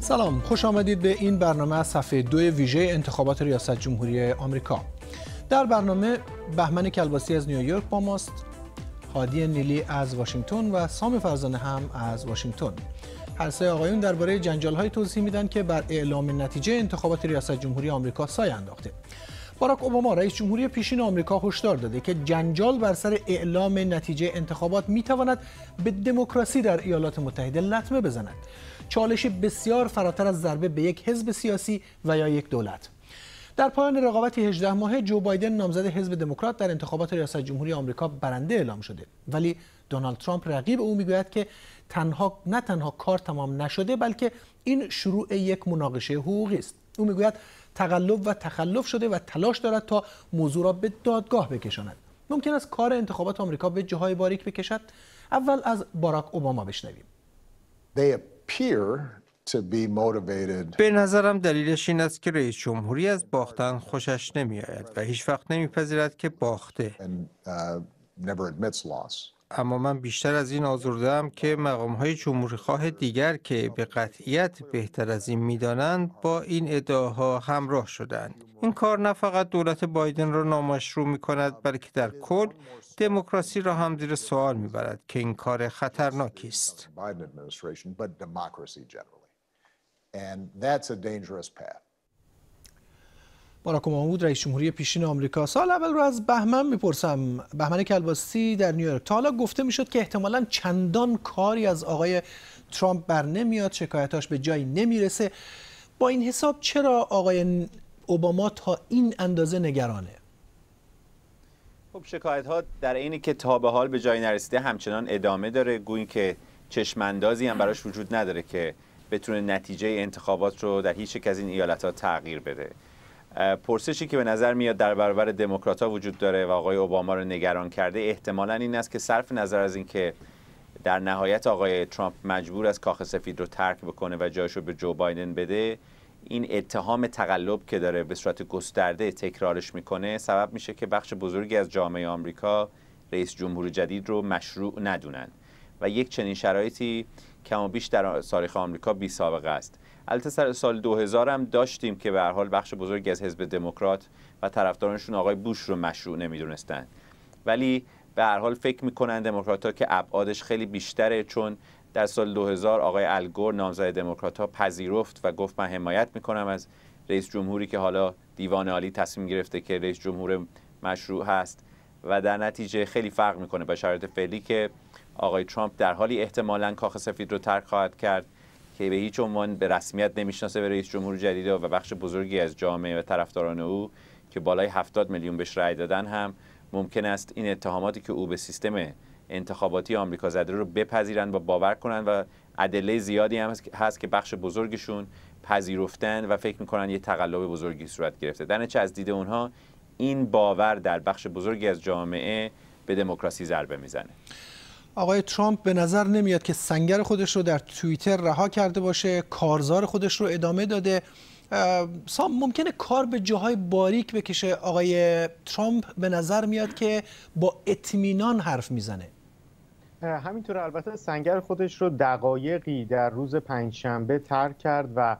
سلام خوش آمدید به این برنامه صفحه دو ویژه انتخابات ریاست جمهوری آمریکا در برنامه بهمن کلباسی از نیویورک با ماست هادی نیلی از واشنگتن و سام فرزانه هم از واشنگتن هر آقایون درباره جنجال های توضیح میدن که بر اعلام نتیجه انتخابات ریاست جمهوری آمریکا سای انداخته باراک اوباما رئیس جمهوری پیشین آمریکا هشدار داده که جنجال بر سر اعلام نتیجه انتخابات میتواند به دموکراسی در ایالات متحده لطمه بزند چالش بسیار فراتر از ضربه به یک حزب سیاسی و یا یک دولت در پایان رقابت 18 ماهه جو بایدن نامزد حزب دموکرات در انتخابات ریاست جمهوری آمریکا برنده اعلام شده ولی دونالد ترامپ رقیب او میگوید که تنها نه تنها کار تمام نشده بلکه این شروع یک مناقشه حقوقی است او میگوید تقلب و تخلف شده و تلاش دارد تا موضوع را به دادگاه بکشاند ممکن است کار انتخابات آمریکا به جاهای باریک بکشد اول از باراک اوباما بشنویم به نظرم دلیلش این است که رئیس جمهوری از باختن خوشش نمیآید و هیچ وقت نمیپذیرد که باخته. Uh, اما من بیشتر از این آزردم که مقام های جمهوری خواه دیگر که به قطعیت بهتر از این میدانند با این ادعاها همراه شدند. این کار نه فقط دولت بایدن را نامشروع می کند بلکه در کل دموکراسی را هم زیر سوال می برد که این کار خطرناکی است. And that's a dangerous path. باراک محمود رئیس جمهوری پیشین آمریکا سال اول رو از بهمن میپرسم بهمن کلباسی در نیویورک تا حالا گفته میشد که احتمالا چندان کاری از آقای ترامپ بر نمیاد شکایتاش به جایی نمیرسه با این حساب چرا آقای اوباما تا این اندازه نگرانه خب شکایت ها در عینی که تا به حال به جایی نرسیده همچنان ادامه داره گویی که چشماندازی هم براش وجود نداره که بتونه نتیجه انتخابات رو در هیچ یک از این ایالت ها تغییر بده پرسشی که به نظر میاد در برابر دموکرات ها وجود داره و آقای اوباما رو نگران کرده احتمالا این است که صرف نظر از اینکه در نهایت آقای ترامپ مجبور از کاخ سفید رو ترک بکنه و جایش رو به جو بایدن بده این اتهام تقلب که داره به صورت گسترده تکرارش میکنه سبب میشه که بخش بزرگی از جامعه آمریکا رئیس جمهور جدید رو مشروع ندونن و یک چنین شرایطی کم و بیش در تاریخ آمریکا بی سابقه است البته سر سال 2000 هم داشتیم که به هر حال بخش بزرگی از حزب دموکرات و طرفدارانشون آقای بوش رو مشروع نمیدونستند ولی به هر حال فکر میکنن دموکرات که ابعادش خیلی بیشتره چون در سال 2000 آقای الگور نامزد دموکرات ها پذیرفت و گفت من حمایت میکنم از رئیس جمهوری که حالا دیوان عالی تصمیم گرفته که رئیس جمهور مشروع هست و در نتیجه خیلی فرق میکنه با شرایط فعلی که آقای ترامپ در حالی احتمالا کاخ سفید رو ترک خواهد کرد که به هیچ عنوان به رسمیت نمیشناسه به رئیس جمهور جدید و بخش بزرگی از جامعه و طرفداران او که بالای 70 میلیون بهش رأی دادن هم ممکن است این اتهاماتی که او به سیستم انتخاباتی آمریکا زده رو بپذیرند و باور کنند و ادله زیادی هم هست که بخش بزرگشون پذیرفتن و فکر میکنن یه تقلب بزرگی صورت گرفته در چه از دید اونها این باور در بخش بزرگی از جامعه به دموکراسی ضربه میزنه آقای ترامپ به نظر نمیاد که سنگر خودش رو در توییتر رها کرده باشه کارزار خودش رو ادامه داده سام ممکنه کار به جاهای باریک بکشه آقای ترامپ به نظر میاد که با اطمینان حرف میزنه همینطور البته سنگر خودش رو دقایقی در روز پنجشنبه ترک کرد و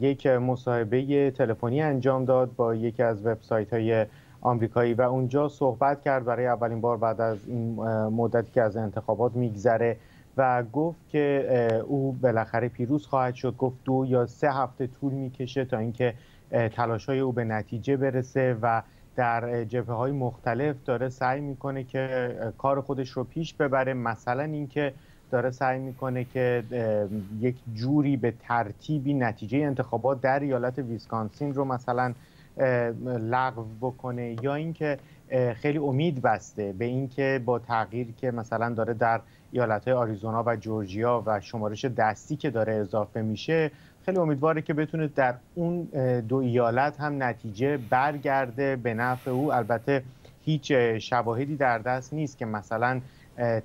یک مصاحبه تلفنی انجام داد با یکی از وبسایت های آمریکایی و اونجا صحبت کرد برای اولین بار بعد از این مدتی که از انتخابات میگذره و گفت که او بالاخره پیروز خواهد شد گفت دو یا سه هفته طول میکشه تا اینکه تلاش های او به نتیجه برسه و در جبه های مختلف داره سعی میکنه که کار خودش رو پیش ببره مثلا اینکه داره سعی میکنه که یک جوری به ترتیبی نتیجه انتخابات در ایالت ویسکانسین رو مثلا لغو بکنه یا اینکه خیلی امید بسته به اینکه با تغییر که مثلا داره در های آریزونا و جورجیا و شمارش دستی که داره اضافه میشه خیلی امیدواره که بتونه در اون دو ایالت هم نتیجه برگرده به نفع او البته هیچ شواهدی در دست نیست که مثلا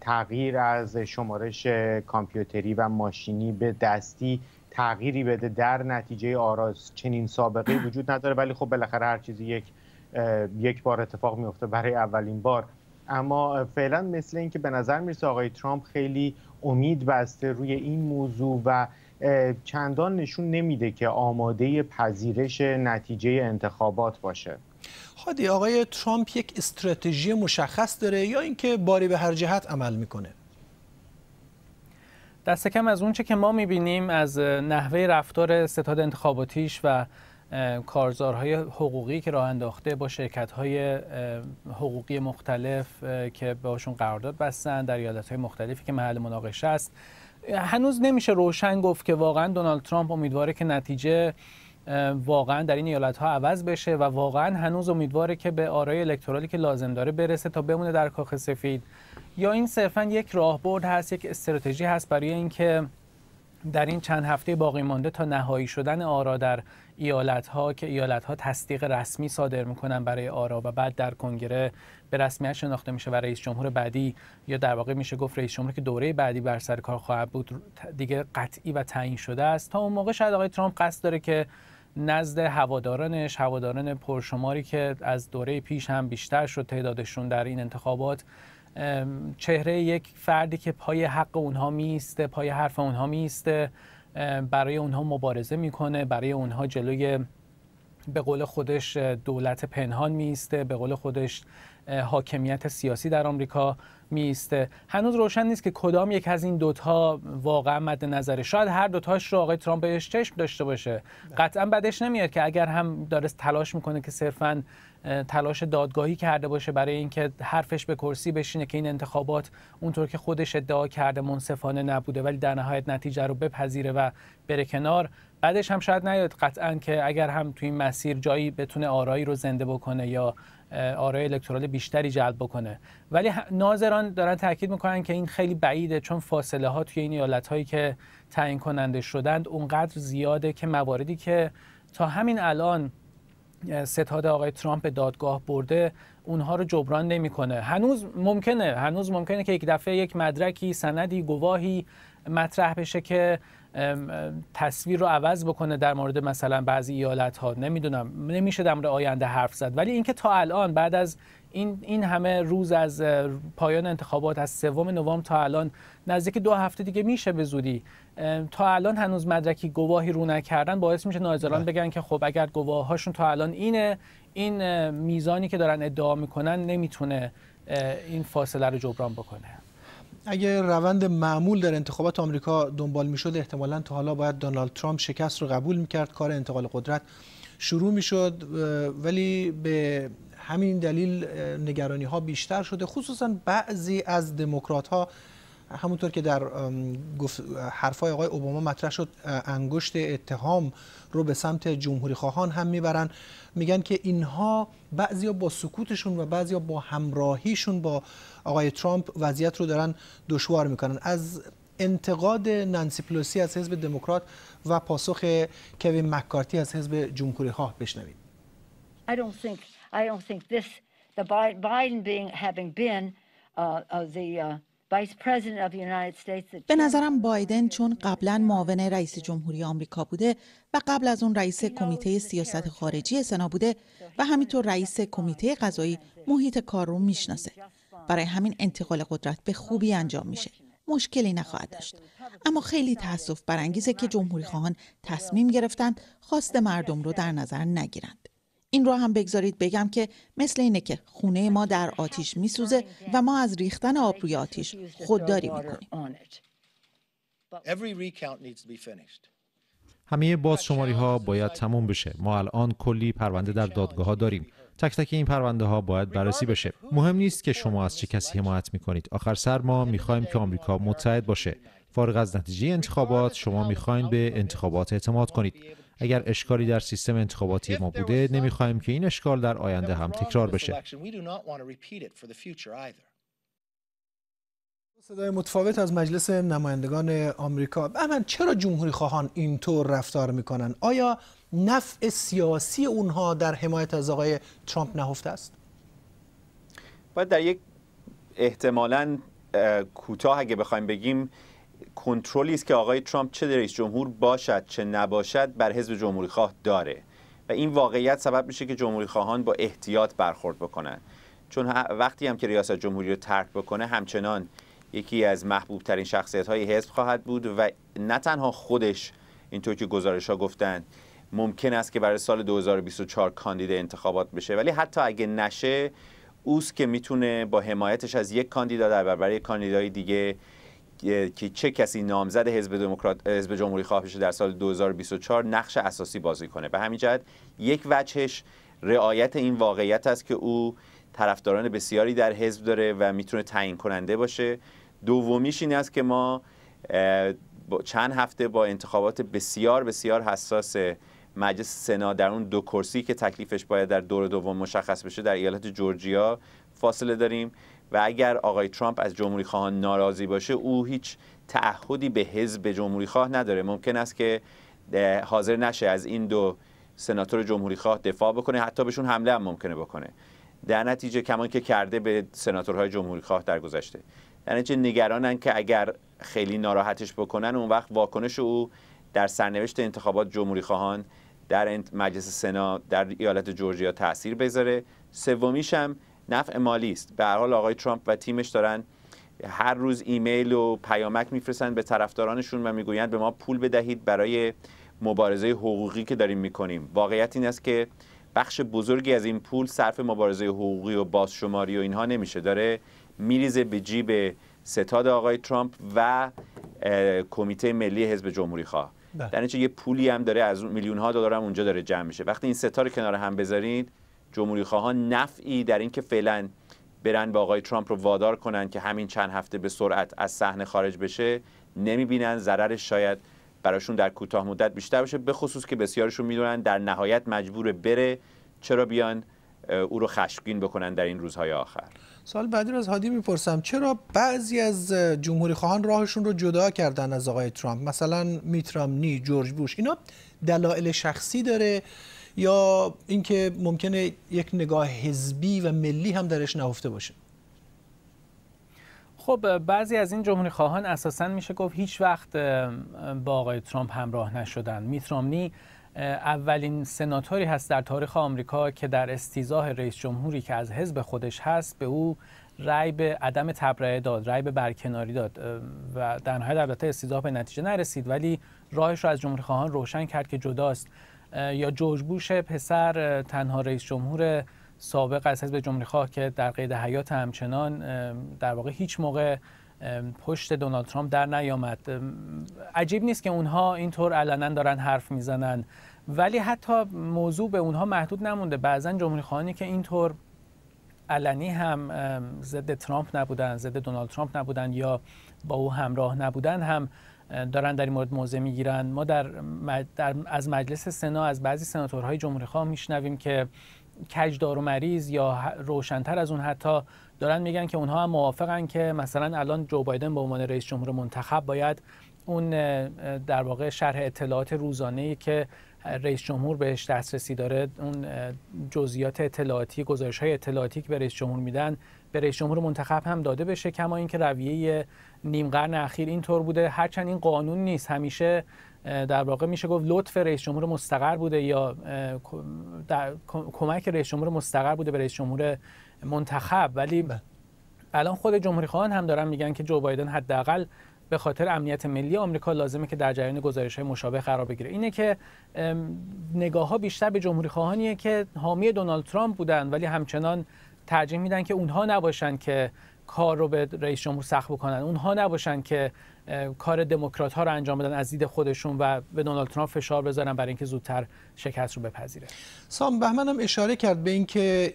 تغییر از شمارش کامپیوتری و ماشینی به دستی تغییری بده در نتیجه آراز چنین سابقه وجود نداره ولی خب بالاخره هر چیزی یک یک بار اتفاق میفته برای اولین بار اما فعلا مثل اینکه به نظر میرسه آقای ترامپ خیلی امید بسته روی این موضوع و چندان نشون نمیده که آماده پذیرش نتیجه انتخابات باشه خادی آقای ترامپ یک استراتژی مشخص داره یا اینکه باری به هر جهت عمل میکنه دست کم از اونچه که ما میبینیم از نحوه رفتار ستاد انتخاباتیش و کارزارهای حقوقی که راه انداخته با شرکت‌های حقوقی مختلف که باشون قرارداد بستن در ایالت‌های مختلفی که محل مناقشه است هنوز نمیشه روشن گفت که واقعا دونالد ترامپ امیدواره که نتیجه واقعا در این ایالت عوض بشه و واقعا هنوز امیدواره که به آرای الکترالی که لازم داره برسه تا بمونه در کاخ سفید یا این صرفا یک راهبرد هست یک استراتژی هست برای اینکه در این چند هفته باقی مانده تا نهایی شدن آرا در ایالت ها که ایالت ها تصدیق رسمی صادر میکنن برای آرا و بعد در کنگره به رسمیت شناخته میشه و رئیس جمهور بعدی یا در واقع میشه گفت رئیس جمهور که دوره بعدی بر سر کار خواهد بود دیگه قطعی و تعیین شده است تا اون موقع شاید آقای ترامپ قصد داره که نزد هوادارانش هواداران پرشماری که از دوره پیش هم بیشتر شد تعدادشون در این انتخابات چهره یک فردی که پای حق اونها میسته پای حرف اونها میسته برای اونها مبارزه میکنه برای اونها جلوی به قول خودش دولت پنهان میسته به قول خودش حاکمیت سیاسی در آمریکا میسته هنوز روشن نیست که کدام یک از این دوتا واقعا مد نظره شاید هر دوتاش رو آقای ترامپ بهش چشم داشته باشه بله. قطعا بدش نمیاد که اگر هم داره تلاش میکنه که صرفا تلاش دادگاهی کرده باشه برای اینکه حرفش به کرسی بشینه که این انتخابات اونطور که خودش ادعا کرده منصفانه نبوده ولی در نهایت نتیجه رو بپذیره و بره کنار بعدش هم شاید نیاد قطعا که اگر هم توی این مسیر جایی بتونه آرایی رو زنده بکنه یا آرای الکترال بیشتری جلب بکنه ولی ناظران دارن تاکید میکنن که این خیلی بعیده چون فاصله ها توی این ایالت هایی که تعیین کننده شدند اونقدر زیاده که مواردی که تا همین الان ستاد آقای ترامپ به دادگاه برده اونها رو جبران نمیکنه هنوز ممکنه هنوز ممکنه که یک دفعه یک مدرکی سندی گواهی مطرح بشه که تصویر رو عوض بکنه در مورد مثلا بعضی ایالت ها نمیدونم نمیشه در مورد آینده حرف زد ولی اینکه تا الان بعد از این, این همه روز از پایان انتخابات از سوم نوامبر تا الان نزدیک دو هفته دیگه میشه به زودی تا الان هنوز مدرکی گواهی رو نکردن باعث میشه ناظران بله. بگن که خب اگر گواهاشون تا الان اینه این میزانی که دارن ادعا میکنن نمیتونه این فاصله رو جبران بکنه اگر روند معمول در انتخابات آمریکا دنبال میشد احتمالا تا حالا باید دونالد ترامپ شکست رو قبول میکرد کار انتقال قدرت شروع میشد ولی به همین دلیل نگرانی ها بیشتر شده خصوصا بعضی از دموکرات ها همونطور که در حرفای آقای اوباما مطرح شد انگشت اتهام رو به سمت جمهوری خواهان هم میبرن میگن که اینها بعضیا با سکوتشون و بعضیا با همراهیشون با آقای ترامپ وضعیت رو دارن دشوار میکنن از انتقاد نانسی پلوسی از حزب دموکرات و پاسخ کوین مکارتی از حزب جمهوری خواه بشنوید I don't think I don't think this the Biden being having been uh, uh, the uh, به نظرم بایدن چون قبلا معاون رئیس جمهوری آمریکا بوده و قبل از اون رئیس کمیته سیاست خارجی سنا بوده و همینطور رئیس کمیته قضایی محیط کار رو میشناسه برای همین انتقال قدرت به خوبی انجام میشه مشکلی نخواهد داشت اما خیلی تاسف برانگیزه که جمهوری خواهان تصمیم گرفتند خواست مردم رو در نظر نگیرند این را هم بگذارید بگم که مثل اینه که خونه ما در آتیش میسوزه و ما از ریختن آب روی آتیش خودداری میکنیم. همه شماری ها باید تموم بشه. ما الان کلی پرونده در دادگاه ها داریم. تک تک این پرونده ها باید بررسی بشه. مهم نیست که شما از چه کسی حمایت کنید. آخر سر ما خواهیم که آمریکا متحد باشه. فارغ از نتیجه انتخابات شما میخواین به انتخابات اعتماد کنید. اگر اشکالی در سیستم انتخاباتی ما بوده نمیخواهیم که این اشکال در آینده هم تکرار بشه صدای متفاوت از مجلس نمایندگان آمریکا اما چرا جمهوری خواهان اینطور رفتار میکنن آیا نفع سیاسی اونها در حمایت از آقای ترامپ نهفته است باید در یک احتمالاً کوتاه اگه بخوایم بگیم کنترلی است که آقای ترامپ چه در رئیس جمهور باشد چه نباشد بر حزب جمهوری خواه داره و این واقعیت سبب میشه که جمهوری خواهان با احتیاط برخورد بکنن چون وقتی هم که ریاست جمهوری رو ترک بکنه همچنان یکی از محبوب ترین شخصیت های حزب خواهد بود و نه تنها خودش اینطور که گزارش ها گفتن ممکن است که برای سال 2024 کاندید انتخابات بشه ولی حتی اگه نشه اوس که میتونه با حمایتش از یک کاندیدا در برابر کاندیدای دیگه که چه کسی نامزد حزب دموکرات حزب جمهوری خواه بشه در سال 2024 نقش اساسی بازی کنه به همین جهت یک وجهش رعایت این واقعیت است که او طرفداران بسیاری در حزب داره و میتونه تعیین کننده باشه دومیش این است که ما چند هفته با انتخابات بسیار بسیار حساس مجلس سنا در اون دو کرسی که تکلیفش باید در دور دوم مشخص بشه در ایالت جورجیا فاصله داریم و اگر آقای ترامپ از جمهوری خواهان ناراضی باشه او هیچ تعهدی به حزب جمهوری خواه نداره ممکن است که حاضر نشه از این دو سناتور جمهوری خواه دفاع بکنه حتی بهشون حمله هم ممکنه بکنه در نتیجه کمان که کرده به سناتورهای جمهوری خواه در گذشته در نتیجه نگرانن که اگر خیلی ناراحتش بکنن اون وقت واکنش او در سرنوشت انتخابات جمهوری خواهان در مجلس سنا در ایالت جورجیا تاثیر بذاره سومیش نفع مالی است به هر حال آقای ترامپ و تیمش دارن هر روز ایمیل و پیامک میفرستن به طرفدارانشون و میگویند به ما پول بدهید برای مبارزه حقوقی که داریم میکنیم واقعیت این است که بخش بزرگی از این پول صرف مبارزه حقوقی و بازشماری و اینها نمیشه داره میریزه به جیب ستاد آقای ترامپ و کمیته ملی حزب جمهوری خواه بله. در یه پولی هم داره از میلیون ها دلار هم اونجا داره جمع میشه وقتی این ستا رو کنار هم بذارید جمهوری خواهان نفعی در اینکه فعلا برن به آقای ترامپ رو وادار کنن که همین چند هفته به سرعت از صحنه خارج بشه نمیبینن ضررش شاید براشون در کوتاه مدت بیشتر باشه به خصوص که بسیارشون میدونن در نهایت مجبور بره چرا بیان او رو خشمگین بکنن در این روزهای آخر سال بعدی رو از هادی میپرسم چرا بعضی از جمهوری خواهان راهشون رو جدا کردن از آقای ترامپ مثلا میترامنی جورج بوش اینا دلایل شخصی داره یا اینکه ممکنه یک نگاه حزبی و ملی هم درش نهفته باشه خب بعضی از این جمهوری خواهان اساسا میشه گفت هیچ وقت با آقای ترامپ همراه نشدن میترامنی اولین سناتوری هست در تاریخ آمریکا که در استیزاه رئیس جمهوری که از حزب خودش هست به او رای به عدم تبرئه داد رای به برکناری داد و در نهایت البته استیضاح به نتیجه نرسید ولی راهش رو از جمهوری خواهان روشن کرد که جداست یا جورج بوش پسر تنها رئیس جمهور سابق از حزب جمهوری خواه که در قید حیات همچنان در واقع هیچ موقع پشت دونالد ترامپ در نیامد عجیب نیست که اونها اینطور علنا دارن حرف میزنن ولی حتی موضوع به اونها محدود نمونده بعضا جمهوری خواهانی که اینطور علنی هم ضد ترامپ نبودن ضد دونالد ترامپ نبودن یا با او همراه نبودن هم دارن در این مورد موضع میگیرن ما در, از مجلس سنا از بعضی سناتورهای جمهوری خواه میشنویم که کجدار و مریض یا روشنتر از اون حتی دارن میگن که اونها هم موافقن که مثلا الان جو بایدن به عنوان رئیس جمهور منتخب باید اون در واقع شرح اطلاعات روزانه که رئیس جمهور بهش دسترسی داره اون جزئیات اطلاعاتی گزارش های اطلاعاتی که به رئیس جمهور میدن به رئیس جمهور منتخب هم داده بشه کما اینکه رویه نیم قرن اخیر اینطور بوده هرچند این قانون نیست همیشه در واقع میشه گفت لطف رئیس جمهور مستقر بوده یا در کمک رئیس جمهور مستقر بوده به رئیس جمهور منتخب ولی بله. الان خود جمهوری خواهان هم دارن میگن که جو بایدن حداقل به خاطر امنیت ملی آمریکا لازمه که در جریان گزارش های مشابه قرار بگیره اینه که نگاه ها بیشتر به جمهوری خواهانیه که حامی دونالد ترامپ بودن ولی همچنان ترجیح میدن که اونها نباشن که کار رو به رئیس جمهور سخت بکنن اونها نباشن که کار دموکرات ها رو انجام بدن از دید خودشون و به دونالد ترامپ فشار بذارن برای اینکه زودتر شکست رو بپذیره سام بهمنم اشاره کرد به اینکه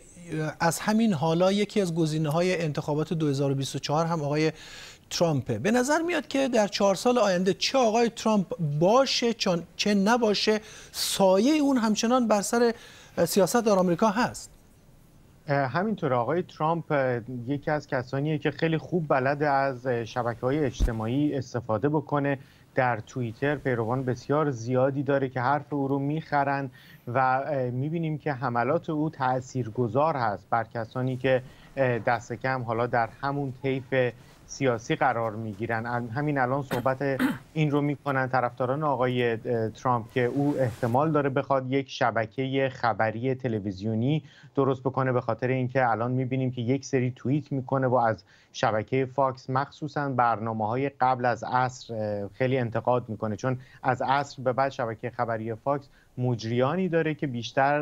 از همین حالا یکی از گزینه های انتخابات 2024 هم آقای ترامپه به نظر میاد که در چهار سال آینده چه آقای ترامپ باشه چه نباشه سایه اون همچنان بر سر سیاست در آمریکا هست همینطور آقای ترامپ یکی از کسانیه که خیلی خوب بلد از شبکه های اجتماعی استفاده بکنه در توییتر پیروان بسیار زیادی داره که حرف او رو میخرن و میبینیم که حملات او تاثیرگذار هست بر کسانی که دست کم حالا در همون طیف سیاسی قرار میگیرن همین الان صحبت این رو میکنن طرفداران آقای ترامپ که او احتمال داره بخواد یک شبکه خبری تلویزیونی درست بکنه به خاطر اینکه الان میبینیم که یک سری توییت میکنه و از شبکه فاکس مخصوصا برنامه های قبل از عصر خیلی انتقاد میکنه چون از عصر به بعد شبکه خبری فاکس مجریانی داره که بیشتر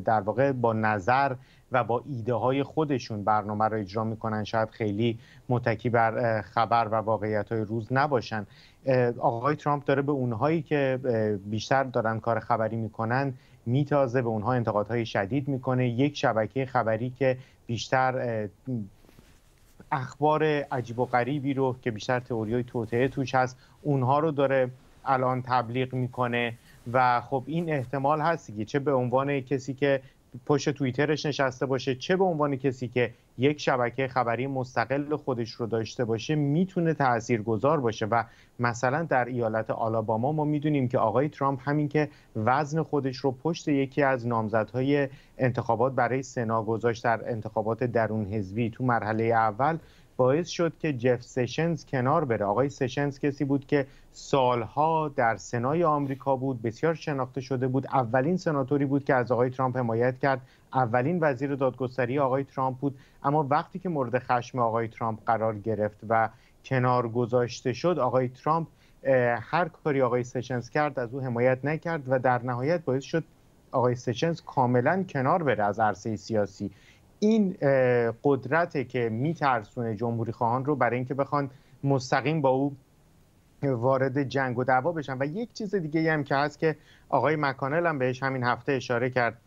در واقع با نظر و با ایده های خودشون برنامه رو اجرا میکنن شاید خیلی متکی بر خبر و واقعیت های روز نباشن آقای ترامپ داره به اونهایی که بیشتر دارن کار خبری میکنن میتازه به اونها انتقادهای شدید میکنه یک شبکه خبری که بیشتر اخبار عجیب و غریبی رو که بیشتر تئوریای توطعه توش هست اونها رو داره الان تبلیغ میکنه و خب این احتمال هست که چه به عنوان کسی که پشت توییترش نشسته باشه چه به عنوان کسی که یک شبکه خبری مستقل خودش رو داشته باشه میتونه تاثیرگذار باشه و مثلا در ایالت آلاباما ما میدونیم که آقای ترامپ همین که وزن خودش رو پشت یکی از نامزدهای انتخابات برای سنا گذاشت در انتخابات درون حزبی تو مرحله اول باعث شد که جف سشنز کنار بره آقای سشنز کسی بود که سالها در سنای آمریکا بود بسیار شناخته شده بود اولین سناتوری بود که از آقای ترامپ حمایت کرد اولین وزیر دادگستری آقای ترامپ بود اما وقتی که مورد خشم آقای ترامپ قرار گرفت و کنار گذاشته شد آقای ترامپ هر کاری آقای سشنز کرد از او حمایت نکرد و در نهایت باعث شد آقای سشنز کاملا کنار بره از عرصه سیاسی این قدرت که میترسونه جمهوری خواهان رو برای اینکه بخوان مستقیم با او وارد جنگ و دعوا بشن و یک چیز دیگه هم که هست که آقای مکانل هم بهش همین هفته اشاره کرد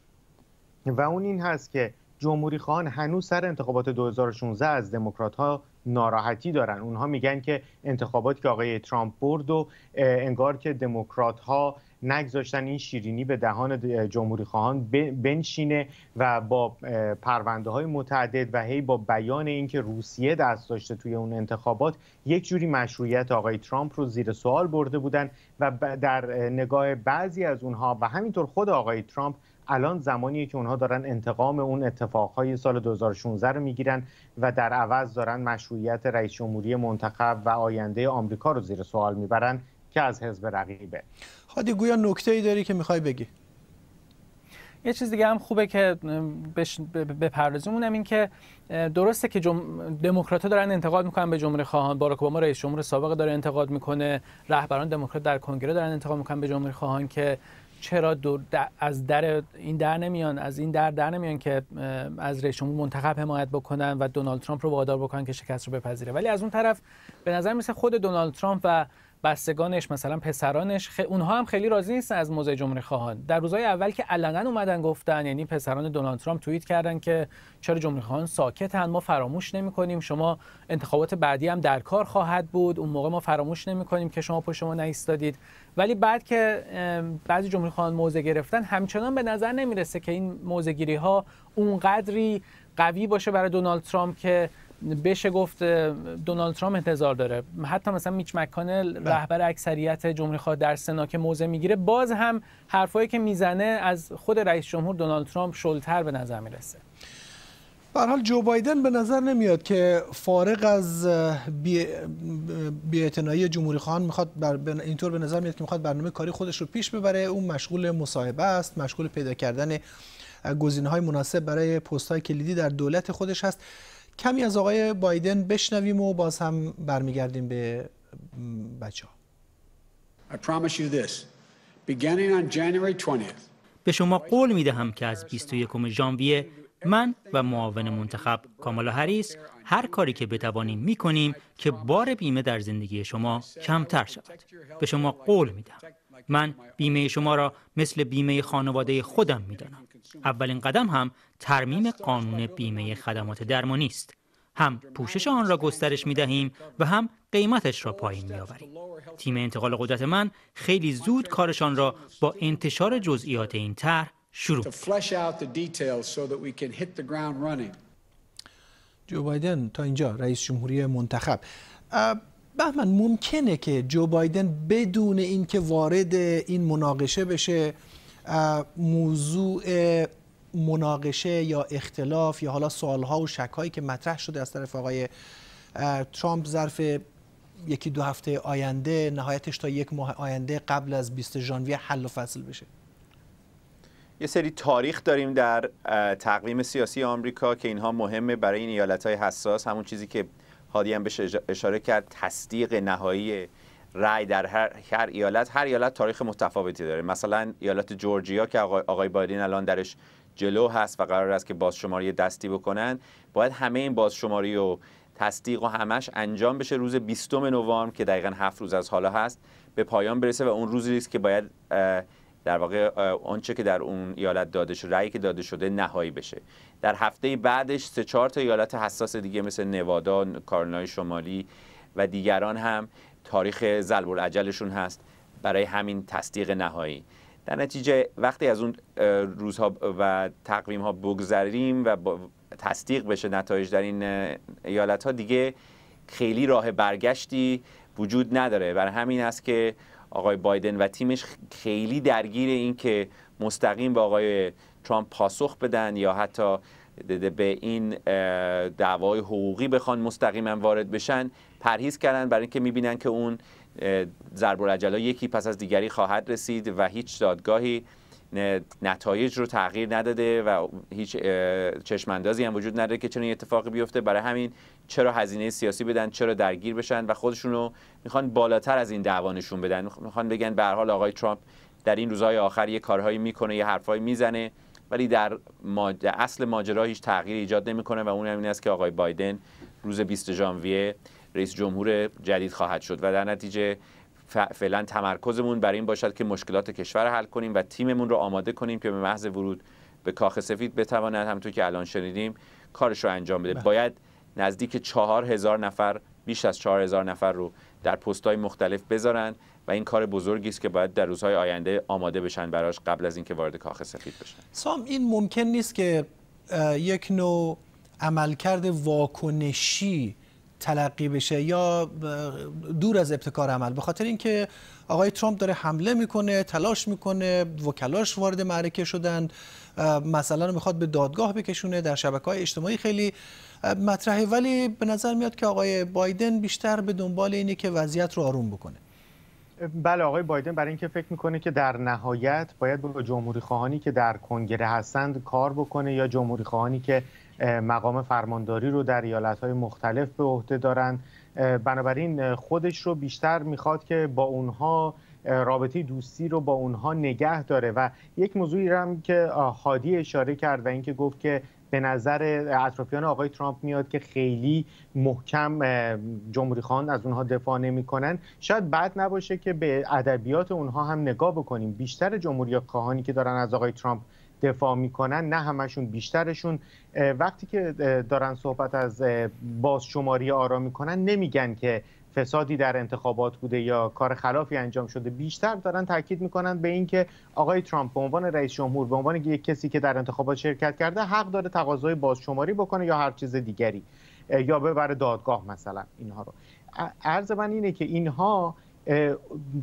و اون این هست که جمهوری خان هنوز سر انتخابات 2016 از دموکرات ها ناراحتی دارن اونها میگن که انتخابات که آقای ترامپ برد و انگار که دموکرات ها نگذاشتن این شیرینی به دهان جمهوری خواهان بنشینه و با پرونده های متعدد و هی با بیان اینکه روسیه دست داشته توی اون انتخابات یک جوری مشروعیت آقای ترامپ رو زیر سوال برده بودن و در نگاه بعضی از اونها و همینطور خود آقای ترامپ الان زمانیه که اونها دارن انتقام اون اتفاقهای سال 2016 رو میگیرن و در عوض دارن مشروعیت رئیس جمهوری منتخب و آینده آمریکا رو زیر سوال میبرن که از حزب رقیبه خادی گویا نکته ای داری که میخوای بگی یه چیز دیگه هم خوبه که بپردازیم اونم این که درسته که جم... دموکرات‌ها دارن انتقاد میکنن به جمهوری خواهان باراک اوباما رئیس جمهور سابق داره انتقاد میکنه رهبران دموکرات در کنگره دارن انتقاد میکنن به جمهوری خواهان که چرا در... از در این در نمیان از این در در نمیان که از رئیس جمهور منتخب حمایت بکنن و دونالد ترامپ رو وادار بکنن که شکست رو بپذیره ولی از اون طرف به نظر میسه خود دونالد ترامپ و بستگانش مثلا پسرانش اونها هم خیلی راضی نیستن از موزه جمهوری خواهان در روزهای اول که علنا اومدن گفتن یعنی پسران دونالد ترامپ توییت کردن که چرا جمهوری خواهان ساکتن ما فراموش کنیم شما انتخابات بعدی هم در کار خواهد بود اون موقع ما فراموش کنیم که شما پشت ما نایستادید ولی بعد که بعضی جمهوری خواهان موضع گرفتن همچنان به نظر نمیرسه که این موزه ها اونقدری قوی باشه برای دونالد ترامپ که بشه گفت دونالد ترامپ انتظار داره حتی مثلا میچ مکانل بله. رهبر اکثریت جمهوری خواه در سنا که موضع میگیره باز هم حرفایی که میزنه از خود رئیس جمهور دونالد ترامپ شلتر به نظر میرسه به حال جو بایدن به نظر نمیاد که فارغ از بی‌اعتنایی جمهوری خواهان میخواد اینطور به نظر میاد که میخواد برنامه کاری خودش رو پیش ببره اون مشغول مصاحبه است مشغول پیدا کردن گزینه‌های مناسب برای پست‌های کلیدی در دولت خودش هست کمی از آقای بایدن بشنویم و باز هم برمیگردیم به بچه ها. به شما قول می دهم که از 21 ژانویه من و معاون منتخب کامالا هریس هر کاری که بتوانیم می کنیم که بار بیمه در زندگی شما کمتر شود. به شما قول می دهم. من بیمه شما را مثل بیمه خانواده خودم میدانم اولین قدم هم ترمیم قانون بیمه خدمات درمانی است هم پوشش آن را گسترش می دهیم و هم قیمتش را پایین می آوریم. تیم انتقال قدرت من خیلی زود کارشان را با انتشار جزئیات این طرح شروع جو بایدن تا اینجا رئیس جمهوری منتخب بهمن ممکنه که جو بایدن بدون اینکه وارد این مناقشه بشه موضوع مناقشه یا اختلاف یا حالا سوالها و شکهایی که مطرح شده از طرف آقای ترامپ ظرف یکی دو هفته آینده نهایتش تا یک ماه آینده قبل از 20 ژانویه حل و فصل بشه یه سری تاریخ داریم در تقویم سیاسی آمریکا که اینها مهمه برای این ایالت های حساس همون چیزی که هادی هم بهش اشاره کرد تصدیق نهایی رای در هر, ایالت هر ایالت تاریخ متفاوتی داره مثلا ایالت جورجیا که آقای, آقای الان درش جلو هست و قرار است که بازشماری دستی بکنن باید همه این بازشماری و تصدیق و همش انجام بشه روز 20 نوامبر که دقیقا هفت روز از حالا هست به پایان برسه و اون روزی است که باید در واقع آنچه که در اون ایالت داده شده رأی که داده شده نهایی بشه در هفته بعدش سه چهار تا ایالت حساس دیگه مثل نوادا، کارنای شمالی و دیگران هم تاریخ ضرب عجلشون هست برای همین تصدیق نهایی در نتیجه وقتی از اون روزها و تقویم ها بگذریم و تصدیق بشه نتایج در این ایالت ها دیگه خیلی راه برگشتی وجود نداره برای همین است که آقای بایدن و تیمش خیلی درگیر این که مستقیم با آقای ترامپ پاسخ بدن یا حتی به این دعوای حقوقی بخوان مستقیما وارد بشن پرهیز کردن برای اینکه میبینن که اون ضرب العجلا یکی پس از دیگری خواهد رسید و هیچ دادگاهی نتایج رو تغییر نداده و هیچ چشماندازی هم وجود نداره که چنین اتفاقی بیفته برای همین چرا هزینه سیاسی بدن چرا درگیر بشن و خودشونو میخوان بالاتر از این دعوانشون بدن میخوان بگن به حال آقای ترامپ در این روزهای آخر یه کارهایی میکنه یه حرفایی میزنه ولی در اصل ماجرا هیچ تغییر ایجاد نمیکنه و اون این است که آقای بایدن روز 20 ژانویه رئیس جمهور جدید خواهد شد و در نتیجه فعلا تمرکزمون بر این باشد که مشکلات کشور حل کنیم و تیممون رو آماده کنیم که به محض ورود به کاخ سفید بتواند همونطور که الان شنیدیم کارش رو انجام بده بله. باید نزدیک چهار هزار نفر بیش از چهار هزار نفر رو در پستهای مختلف بذارن و این کار بزرگی است که باید در روزهای آینده آماده بشن براش قبل از اینکه وارد کاخ سفید بشن سام این ممکن نیست که یک نوع عملکرد واکنشی تلقی بشه یا دور از ابتکار عمل به خاطر اینکه آقای ترامپ داره حمله میکنه تلاش میکنه وکلاش وارد معرکه شدن مثلا میخواد به دادگاه بکشونه در شبکه های اجتماعی خیلی مطرحه ولی به نظر میاد که آقای بایدن بیشتر به دنبال اینه که وضعیت رو آروم بکنه بله آقای بایدن برای اینکه فکر میکنه که در نهایت باید با جمهوری خواهانی که در کنگره هستند کار بکنه یا جمهوری خواهانی که مقام فرمانداری رو در های مختلف به عهده دارند بنابراین خودش رو بیشتر میخواد که با اونها رابطه دوستی رو با اونها نگه داره و یک موضوعی هم که هادی اشاره کرد و اینکه گفت که به نظر اطرافیان آقای ترامپ میاد که خیلی محکم جمهوری خان از اونها دفاع نمیکنن شاید بعد نباشه که به ادبیات اونها هم نگاه بکنیم بیشتر جمهوری خواهانی که دارن از آقای ترامپ دفاع میکنن نه همشون بیشترشون وقتی که دارن صحبت از بازشماری آرا میکنن نمیگن که فسادی در انتخابات بوده یا کار خلافی انجام شده بیشتر دارن تاکید میکنن به اینکه آقای ترامپ به عنوان رئیس جمهور به عنوان یک کسی که در انتخابات شرکت کرده حق داره تقاضای بازشماری بکنه یا هر چیز دیگری یا ببره دادگاه مثلا اینها رو عرض من اینه که اینها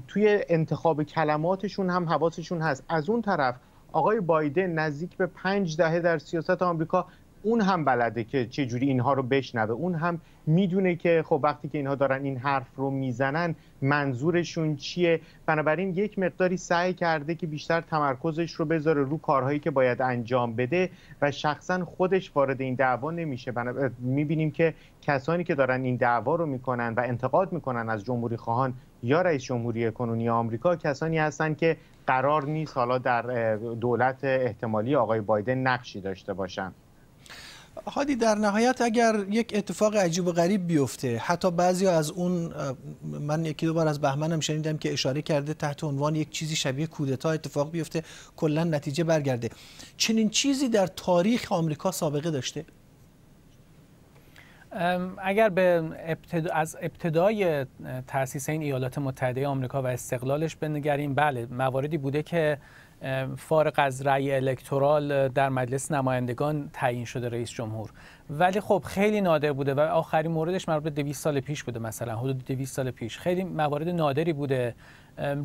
توی انتخاب کلماتشون هم حواسشون هست از اون طرف آقای بایدن نزدیک به پنج دهه در سیاست آمریکا اون هم بلده که چه جوری اینها رو بشنوه اون هم میدونه که خب وقتی که اینها دارن این حرف رو میزنن منظورشون چیه بنابراین یک مقداری سعی کرده که بیشتر تمرکزش رو بذاره رو کارهایی که باید انجام بده و شخصا خودش وارد این دعوا نمیشه میبینیم که کسانی که دارن این دعوا رو میکنن و انتقاد میکنن از جمهوری خواهان یا رئیس جمهوری کنونی آمریکا کسانی هستند که قرار نیست حالا در دولت احتمالی آقای بایدن نقشی داشته باشند حادی در نهایت اگر یک اتفاق عجیب و غریب بیفته حتی بعضی از اون من یکی دو بار از بهمنم شنیدم که اشاره کرده تحت عنوان یک چیزی شبیه کودتا اتفاق بیفته کلا نتیجه برگرده چنین چیزی در تاریخ آمریکا سابقه داشته اگر به از ابتدای تاسیس این ایالات متحده آمریکا و استقلالش بنگریم بله مواردی بوده که فارق از رأی الکترال در مجلس نمایندگان تعیین شده رئیس جمهور ولی خب خیلی نادر بوده و آخرین موردش مربوط به 200 سال پیش بوده مثلا حدود 200 سال پیش خیلی موارد نادری بوده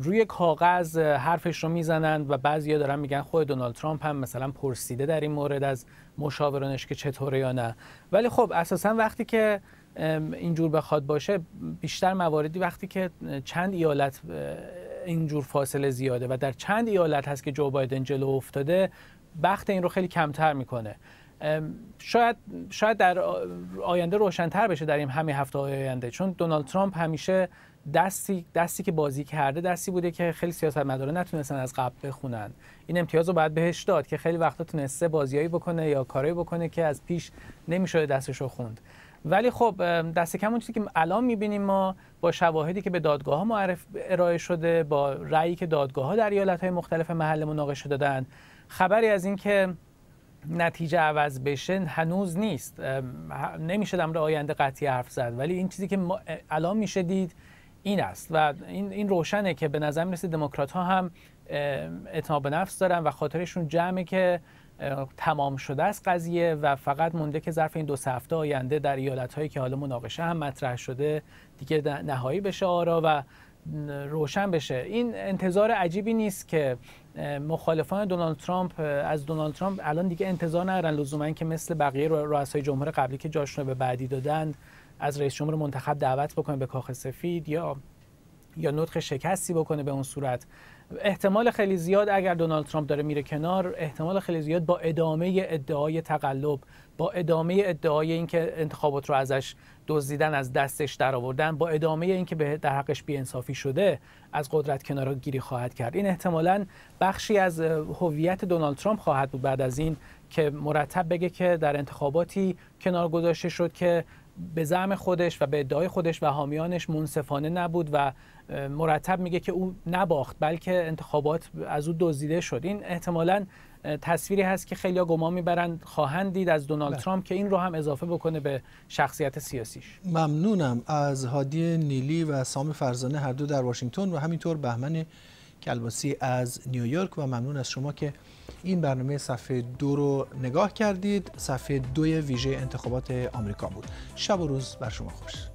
روی کاغذ حرفش رو میزنند و بعضیا دارن میگن خود دونالد ترامپ هم مثلا پرسیده در این مورد از مشاورانش که چطوره یا نه ولی خب اساسا وقتی که اینجور بخواد باشه بیشتر مواردی وقتی که چند ایالت اینجور فاصله زیاده و در چند ایالت هست که جو بایدن جلو افتاده بخت این رو خیلی کمتر میکنه شاید شاید در آینده روشنتر بشه در این همین هفته های آینده چون دونالد ترامپ همیشه دستی دستی که بازی کرده دستی بوده که خیلی مداره نتونستن از قبل بخونن این امتیاز رو باید بهش داد که خیلی وقتا تونسته بازیایی بکنه یا کارایی بکنه که از پیش نمیشده دستش رو خوند ولی خب دست کم اون چیزی که الان میبینیم ما با شواهدی که به دادگاه ها معرف ارائه شده با رأیی که دادگاه ها در ایالت های مختلف محل مناقشه دادن خبری از اینکه نتیجه عوض بشه هنوز نیست نمیشه در آینده قطعی حرف زد ولی این چیزی که الان میشه دید این است و این, این روشنه که به نظر میرسه دموکرات ها هم اعتماد به نفس دارن و خاطرشون جمعه که تمام شده است قضیه و فقط مونده که ظرف این دو سه هفته آینده در ایالت هایی که حالا مناقشه هم مطرح شده دیگه نهایی بشه آرا و روشن بشه این انتظار عجیبی نیست که مخالفان دونالد ترامپ از دونالد ترامپ الان دیگه انتظار ندارن لزوما که مثل بقیه رؤسای جمهور قبلی که جاشون به بعدی دادند از رئیس جمهور منتخب دعوت بکنه به کاخ سفید یا یا نطق شکستی بکنه به اون صورت احتمال خیلی زیاد اگر دونالد ترامپ داره میره کنار احتمال خیلی زیاد با ادامه ادعای تقلب با ادامه ادعای اینکه انتخابات رو ازش دزدیدن از دستش درآوردن با ادامه اینکه به در حقش بی‌انصافی شده از قدرت کنار گیری خواهد کرد این احتمالا بخشی از هویت دونالد ترامپ خواهد بود بعد از این که مرتب بگه که در انتخاباتی کنار گذاشته شد که به زعم خودش و به ادعای خودش و حامیانش منصفانه نبود و مرتب میگه که او نباخت بلکه انتخابات از او دزدیده شد این احتمالا تصویری هست که خیلی گمان میبرند خواهند دید از دونالد بله. ترامپ که این رو هم اضافه بکنه به شخصیت سیاسیش ممنونم از هادی نیلی و سام فرزانه هر دو در واشنگتن و همینطور بهمن کلباسی از نیویورک و ممنون از شما که این برنامه صفحه دو رو نگاه کردید صفحه دوی ویژه انتخابات آمریکا بود شب و روز بر شما خوش